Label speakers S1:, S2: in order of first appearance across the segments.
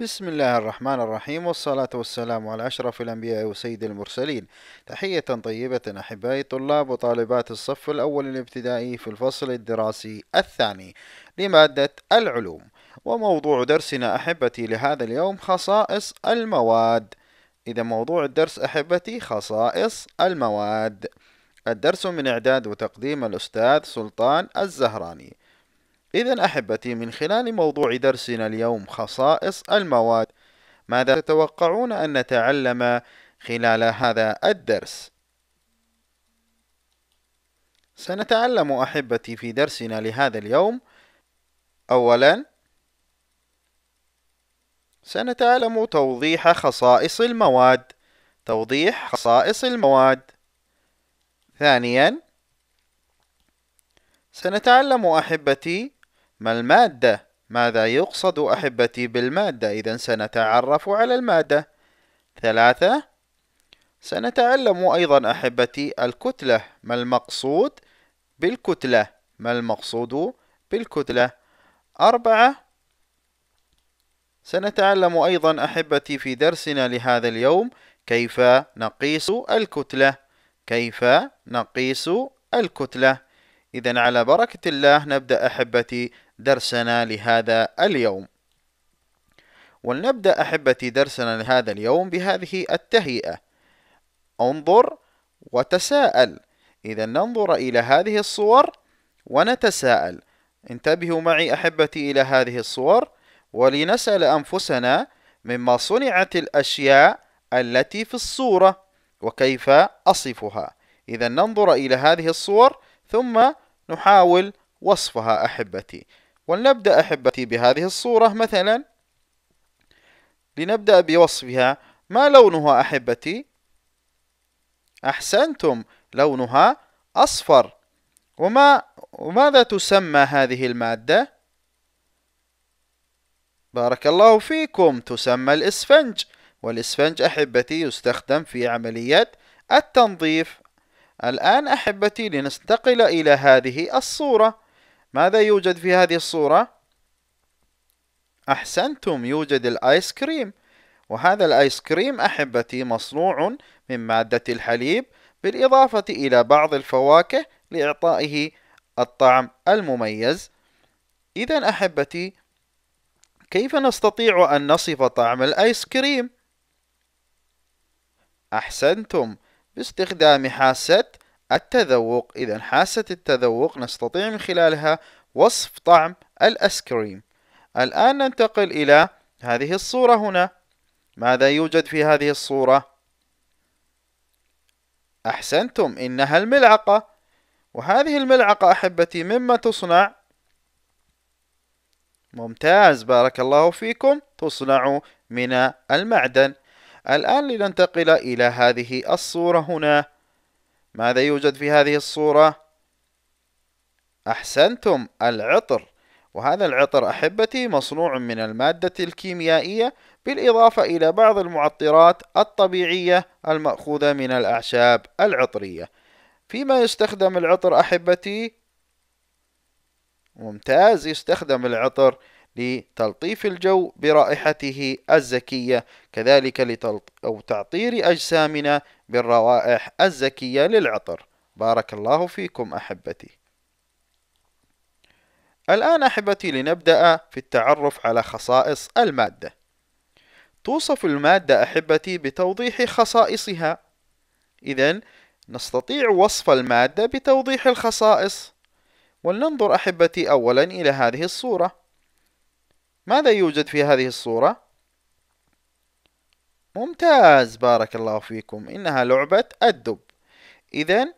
S1: بسم الله الرحمن الرحيم والصلاة والسلام على أشرف الأنبياء وسيد المرسلين تحية طيبة أحبائي طلاب وطالبات الصف الأول الابتدائي في الفصل الدراسي الثاني لمادة العلوم وموضوع درسنا أحبتي لهذا اليوم خصائص المواد إذا موضوع الدرس أحبتي خصائص المواد الدرس من إعداد وتقديم الأستاذ سلطان الزهراني إذا أحبتي من خلال موضوع درسنا اليوم خصائص المواد ماذا تتوقعون أن نتعلم خلال هذا الدرس؟ سنتعلم أحبتي في درسنا لهذا اليوم أولا سنتعلم توضيح خصائص المواد توضيح خصائص المواد ثانيا سنتعلم أحبتي ما المادة ماذا يقصد أحبتي بالمادة إذا سنتعرف على المادة ثلاثة سنتعلم أيضا أحبتي الكتلة ما المقصود بالكتلة ما المقصود بالكتلة أربعة سنتعلم أيضا أحبتي في درسنا لهذا اليوم كيف نقيس الكتلة كيف نقيس الكتلة إذا على بركة الله نبدأ أحبتي درسنا لهذا اليوم ولنبدأ أحبتي درسنا لهذا اليوم بهذه التهيئة انظر وتساءل إذا ننظر إلى هذه الصور ونتساءل انتبهوا معي أحبتي إلى هذه الصور ولنسأل أنفسنا مما صنعت الأشياء التي في الصورة وكيف أصفها إذا ننظر إلى هذه الصور ثم نحاول وصفها أحبتي ولنبدأ أحبتي بهذه الصورة مثلا لنبدأ بوصفها ما لونها أحبتي أحسنتم لونها أصفر وما وماذا تسمى هذه المادة بارك الله فيكم تسمى الإسفنج والإسفنج أحبتي يستخدم في عملية التنظيف الآن أحبتي لنستقل إلى هذه الصورة ماذا يوجد في هذه الصورة؟ أحسنتم يوجد الآيس كريم وهذا الآيس كريم أحبتي مصنوع من مادة الحليب بالإضافة إلى بعض الفواكه لإعطائه الطعم المميز إذا أحبتي كيف نستطيع أن نصف طعم الآيس كريم؟ أحسنتم باستخدام حاسة التذوق إذا حاسة التذوق نستطيع من خلالها وصف طعم الأسكريم الآن ننتقل إلى هذه الصورة هنا ماذا يوجد في هذه الصورة؟ أحسنتم إنها الملعقة وهذه الملعقة أحبتي مما تصنع ممتاز بارك الله فيكم تصنع من المعدن الآن لننتقل إلى هذه الصورة هنا ماذا يوجد في هذه الصورة؟ أحسنتم العطر وهذا العطر أحبتي مصنوع من المادة الكيميائية بالإضافة إلى بعض المعطرات الطبيعية المأخوذة من الأعشاب العطرية فيما يستخدم العطر أحبتي؟ ممتاز يستخدم العطر لتلطيف الجو برائحته الزكية كذلك لتلط أو تعطير أجسامنا بالروائح الزكية للعطر بارك الله فيكم أحبتي الآن أحبتي لنبدأ في التعرف على خصائص المادة توصف المادة أحبتي بتوضيح خصائصها إذا نستطيع وصف المادة بتوضيح الخصائص ولننظر أحبتي أولا إلى هذه الصورة ماذا يوجد في هذه الصورة؟ ممتاز بارك الله فيكم إنها لعبة الدب إذا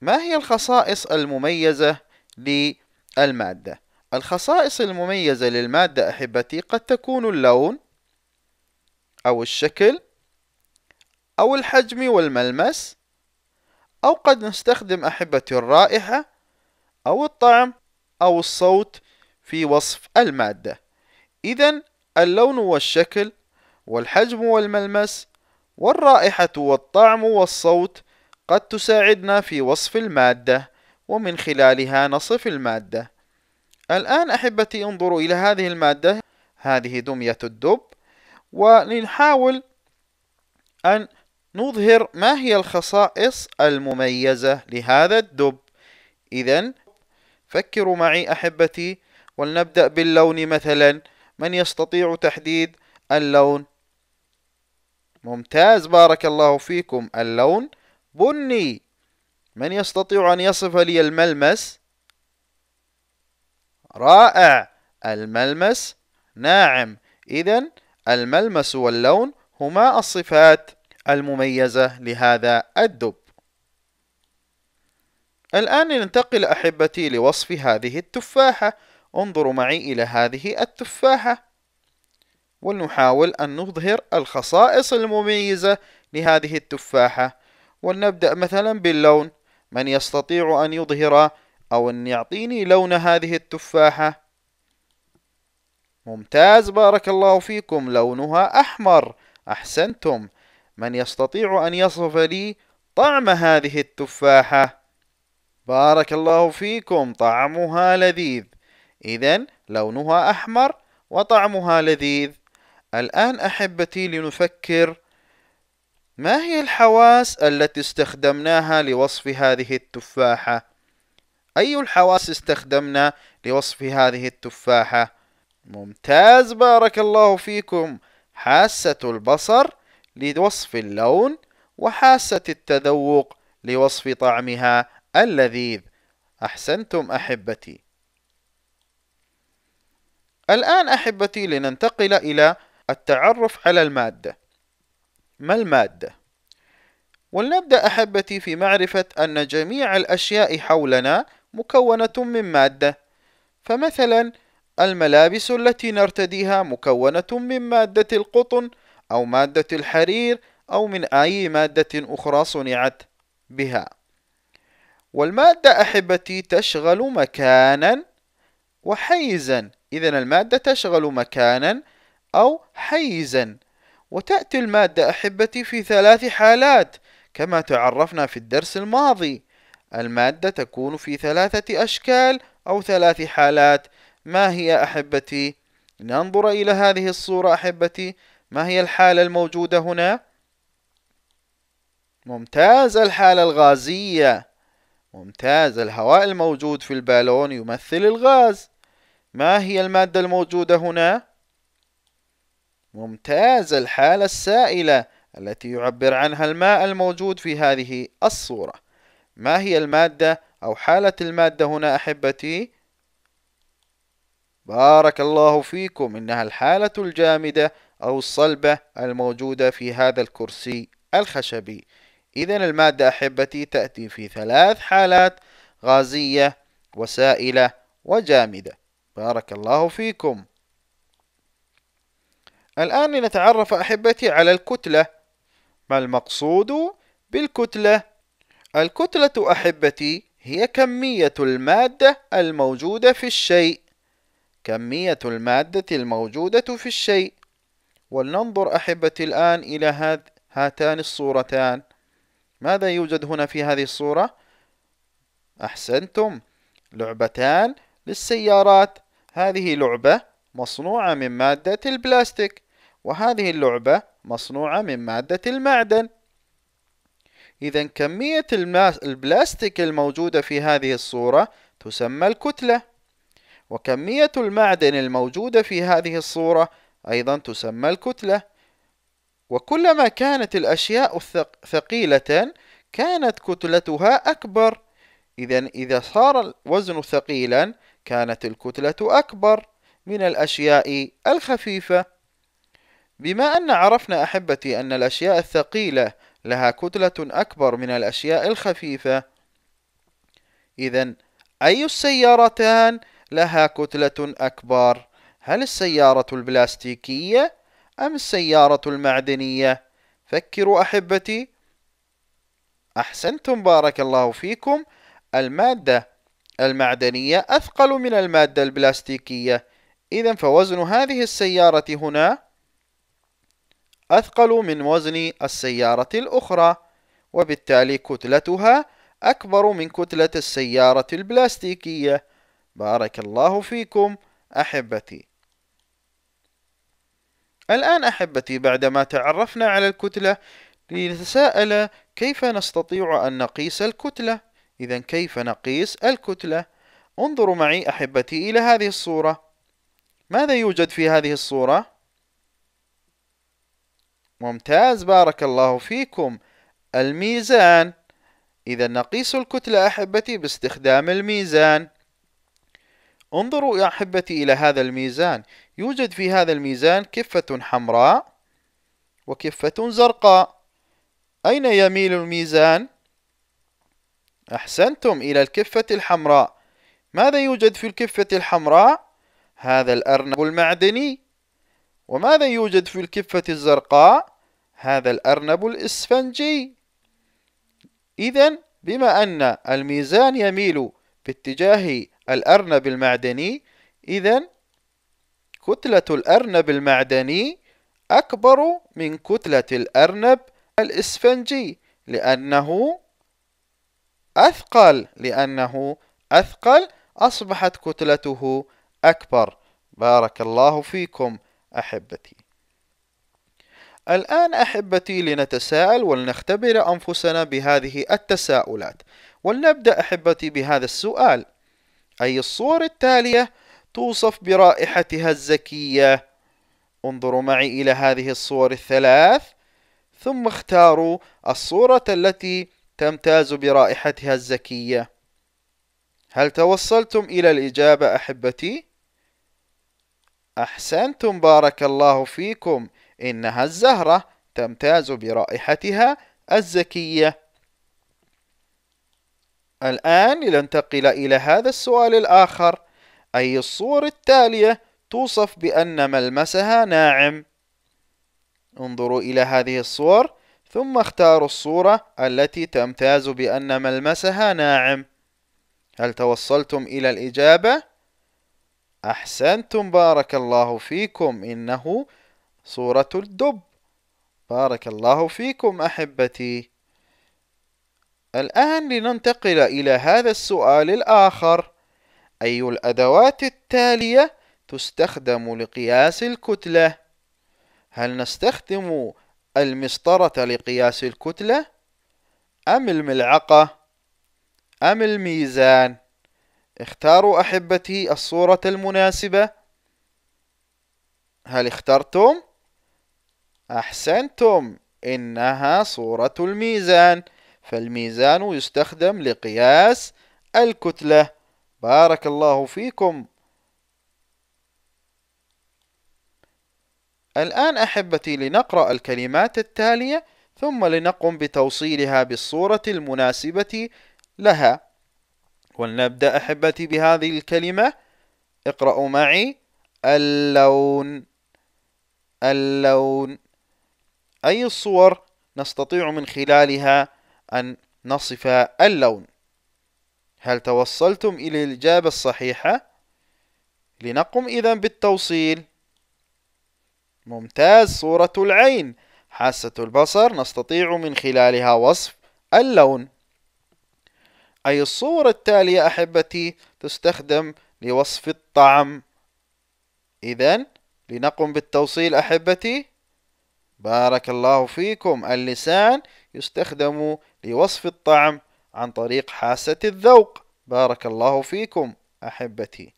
S1: ما هي الخصائص المميزة للمادة؟ الخصائص المميزة للمادة أحبتي قد تكون اللون أو الشكل أو الحجم والملمس أو قد نستخدم أحبتي الرائحة أو الطعم أو الصوت في وصف المادة إذا اللون والشكل والحجم والملمس والرائحة والطعم والصوت قد تساعدنا في وصف المادة ومن خلالها نصف المادة الآن أحبتي انظروا إلى هذه المادة هذه دمية الدب ولنحاول أن نظهر ما هي الخصائص المميزة لهذا الدب إذا فكروا معي أحبتي ولنبدأ باللون مثلا من يستطيع تحديد اللون ممتاز بارك الله فيكم اللون بني من يستطيع أن يصف لي الملمس رائع الملمس ناعم إذا الملمس واللون هما الصفات المميزة لهذا الدب الآن ننتقل أحبتي لوصف هذه التفاحة انظروا معي إلى هذه التفاحة ولنحاول أن نظهر الخصائص المميزة لهذه التفاحة ولنبدأ مثلا باللون من يستطيع أن يظهر أو أن يعطيني لون هذه التفاحة ممتاز بارك الله فيكم لونها أحمر أحسنتم من يستطيع أن يصف لي طعم هذه التفاحة بارك الله فيكم طعمها لذيذ إذا لونها أحمر وطعمها لذيذ الآن أحبتي لنفكر ما هي الحواس التي استخدمناها لوصف هذه التفاحة؟ أي الحواس استخدمنا لوصف هذه التفاحة؟ ممتاز بارك الله فيكم حاسة البصر لوصف اللون وحاسة التذوق لوصف طعمها اللذيذ أحسنتم أحبتي الآن أحبتي لننتقل إلى التعرف على المادة ما المادة؟ ولنبدأ أحبتي في معرفة أن جميع الأشياء حولنا مكونة من مادة فمثلا الملابس التي نرتديها مكونة من مادة القطن أو مادة الحرير أو من أي مادة أخرى صنعت بها والمادة أحبتي تشغل مكانا وحيزا إذا المادة تشغل مكانا أو حيزا وتأتي المادة أحبتي في ثلاث حالات كما تعرفنا في الدرس الماضي المادة تكون في ثلاثة أشكال أو ثلاث حالات ما هي أحبتي؟ ننظر إلى هذه الصورة أحبتي ما هي الحالة الموجودة هنا؟ ممتاز الحالة الغازية ممتاز الهواء الموجود في البالون يمثل الغاز ما هي المادة الموجودة هنا؟ ممتاز الحالة السائلة التي يعبر عنها الماء الموجود في هذه الصورة ما هي المادة أو حالة المادة هنا أحبتي؟ بارك الله فيكم إنها الحالة الجامدة أو الصلبة الموجودة في هذا الكرسي الخشبي إذا المادة أحبتي تأتي في ثلاث حالات غازية وسائلة وجامدة بارك الله فيكم الآن لنتعرف أحبتي على الكتلة ما المقصود بالكتلة الكتلة أحبتي هي كمية المادة الموجودة في الشيء كمية المادة الموجودة في الشيء ولننظر أحبتي الآن إلى هذ هاتان الصورتان ماذا يوجد هنا في هذه الصورة؟ أحسنتم لعبتان للسيارات هذه لعبة مصنوعة من مادة البلاستيك وهذه اللعبة مصنوعة من مادة المعدن إذا كمية البلاستيك الموجودة في هذه الصورة تسمى الكتلة وكمية المعدن الموجودة في هذه الصورة أيضا تسمى الكتلة وكلما كانت الأشياء ثقيلة كانت كتلتها أكبر إذا إذا صار الوزن ثقيلا كانت الكتلة أكبر من الأشياء الخفيفة بما أن عرفنا أحبتي أن الأشياء الثقيلة لها كتلة أكبر من الأشياء الخفيفة إذا أي السيارتان لها كتلة أكبر هل السيارة البلاستيكية أم السيارة المعدنية فكروا أحبتي أحسنتم بارك الله فيكم المادة المعدنية أثقل من المادة البلاستيكية إذا فوزن هذه السيارة هنا أثقل من وزن السيارة الأخرى وبالتالي كتلتها أكبر من كتلة السيارة البلاستيكية بارك الله فيكم أحبتي الآن أحبتي بعدما تعرفنا على الكتلة لنتساءل كيف نستطيع أن نقيس الكتلة إذا كيف نقيس الكتلة؟ انظروا معي أحبتي إلى هذه الصورة ماذا يوجد في هذه الصورة؟ ممتاز بارك الله فيكم الميزان إذا نقيس الكتلة أحبتي باستخدام الميزان انظروا يا أحبتي إلى هذا الميزان يوجد في هذا الميزان كفة حمراء وكفة زرقاء أين يميل الميزان؟ أحسنتم إلى الكفة الحمراء ماذا يوجد في الكفة الحمراء؟ هذا الأرنب المعدني وماذا يوجد في الكفة الزرقاء؟ هذا الأرنب الإسفنجي إذا بما أن الميزان يميل باتجاه الأرنب المعدني إذا كتلة الأرنب المعدني أكبر من كتلة الأرنب الإسفنجي لأنه أثقل لأنه أثقل أصبحت كتلته أكبر بارك الله فيكم أحبتي الآن أحبتي لنتساءل ولنختبر أنفسنا بهذه التساؤلات ولنبدأ أحبتي بهذا السؤال أي الصور التالية توصف برائحتها الزكية انظروا معي إلى هذه الصور الثلاث ثم اختاروا الصورة التي تمتاز برائحتها الزكية هل توصلتم إلى الإجابة أحبتي؟ أحسنتم بارك الله فيكم إنها الزهرة تمتاز برائحتها الزكية الآن لننتقل إلى هذا السؤال الآخر أي الصور التالية توصف بأن ملمسها ناعم انظروا إلى هذه الصور ثم اختاروا الصورة التي تمتاز بأن ملمسها ناعم هل توصلتم إلى الإجابة؟ أحسنتم بارك الله فيكم إنه صورة الدب بارك الله فيكم أحبتي الآن لننتقل إلى هذا السؤال الآخر أي الأدوات التالية تستخدم لقياس الكتلة؟ هل نستخدم المسطرة لقياس الكتلة أم الملعقة أم الميزان اختاروا أحبتي الصورة المناسبة هل اخترتم؟ أحسنتم إنها صورة الميزان فالميزان يستخدم لقياس الكتلة بارك الله فيكم الآن أحبتي لنقرأ الكلمات التالية ثم لنقم بتوصيلها بالصورة المناسبة لها ولنبدأ أحبتي بهذه الكلمة اقرأوا معي اللون اللون أي الصور نستطيع من خلالها أن نصف اللون هل توصلتم إلى الإجابة الصحيحة؟ لنقم إذا بالتوصيل ممتاز صورة العين حاسة البصر نستطيع من خلالها وصف اللون أي الصورة التالية أحبتي تستخدم لوصف الطعم إذا لنقم بالتوصيل أحبتي بارك الله فيكم اللسان يستخدم لوصف الطعم عن طريق حاسة الذوق بارك الله فيكم أحبتي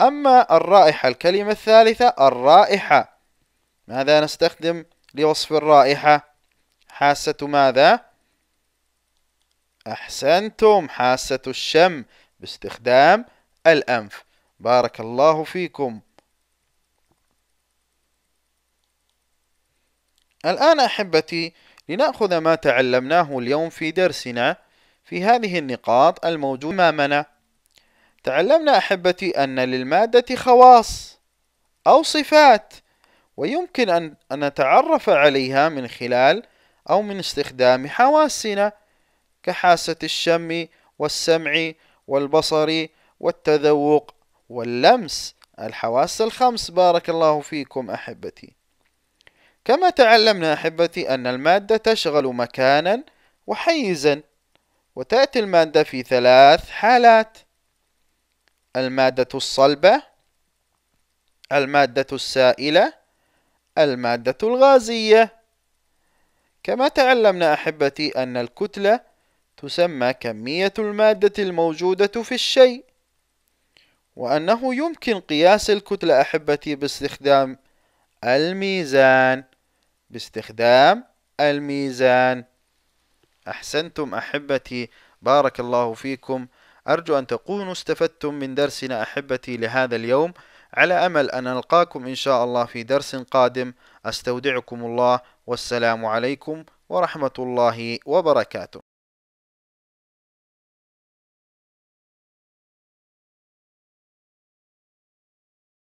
S1: أما الرائحة الكلمة الثالثة الرائحة ماذا نستخدم لوصف الرائحة حاسة ماذا أحسنتم حاسة الشم باستخدام الأنف بارك الله فيكم الآن أحبتي لنأخذ ما تعلمناه اليوم في درسنا في هذه النقاط الموجودة أمامنا تعلمنا أحبتي أن للمادة خواص أو صفات ويمكن أن نتعرف عليها من خلال أو من استخدام حواسنا كحاسة الشم والسمع والبصر والتذوق واللمس الحواس الخمس بارك الله فيكم أحبتي كما تعلمنا أحبتي أن المادة تشغل مكانا وحيزا وتأتي المادة في ثلاث حالات المادة الصلبة المادة السائلة المادة الغازية كما تعلمنا أحبتي أن الكتلة تسمى كمية المادة الموجودة في الشيء وأنه يمكن قياس الكتلة أحبتي باستخدام الميزان باستخدام الميزان أحسنتم أحبتي بارك الله فيكم أرجو أن تكونوا استفدتم من درسنا أحبتي لهذا اليوم على أمل أن نلقاكم إن شاء الله في درس قادم أستودعكم الله والسلام عليكم ورحمة الله وبركاته